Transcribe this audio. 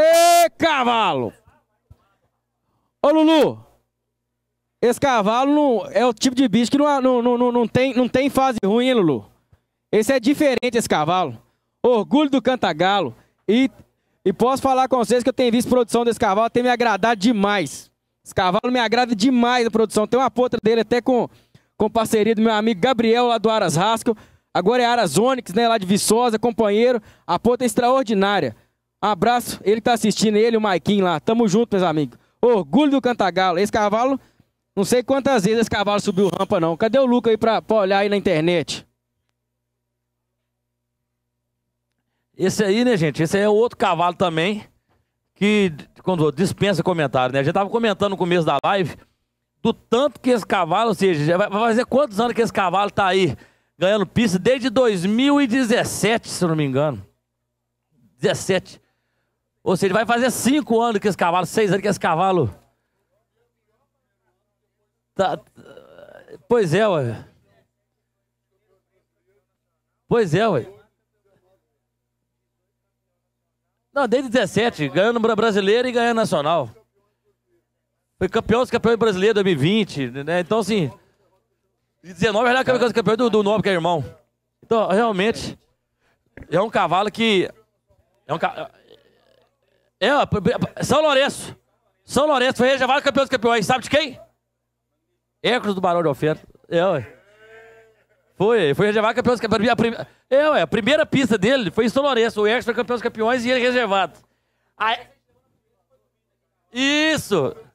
Ê, cavalo! Ô, Lulu, esse cavalo não, é o tipo de bicho que não, não, não, não, tem, não tem fase ruim, hein, Lulu? Esse é diferente, esse cavalo. Orgulho do Cantagalo. E, e posso falar com vocês que eu tenho visto produção desse cavalo, tem me agradado demais. Esse cavalo me agrada demais a produção. Tem uma potra dele até com, com parceria do meu amigo Gabriel, lá do Aras Rasco. Agora é Aras Onix né, lá de Viçosa, companheiro. A potra é extraordinária. Abraço, ele tá assistindo, ele o Maiquinho lá. Tamo junto, meus amigos. Orgulho do Cantagalo. Esse cavalo, não sei quantas vezes esse cavalo subiu rampa, não. Cadê o Luca aí pra, pra olhar aí na internet? Esse aí, né, gente? Esse aí é outro cavalo também que quando dispensa comentário, né? A gente tava comentando no começo da live do tanto que esse cavalo, ou seja, vai fazer quantos anos que esse cavalo tá aí ganhando pista? Desde 2017, se eu não me engano. 17. Ou seja, vai fazer cinco anos que esse cavalo, seis anos que esse cavalo. Tá... Pois é, ué. Pois é, ué. Não, desde 17, ganhando brasileiro e ganhando nacional. Foi campeão dos campeões brasileiros 2020, né? Então, assim. 19 já campeão dos campeões do, do Nobre, que é irmão. Então, realmente, é um cavalo que. É um, é, São Lourenço. São Lourenço, foi reservado campeão dos campeões. Sabe de quem? Hércules do Barão de Oferta. É, ué. Foi, foi reservado campeão dos campeões. A, prim... é, ué, a primeira pista dele foi em São Lourenço. O Hércules foi campeão dos campeões e ele é reservado. Aí... Isso!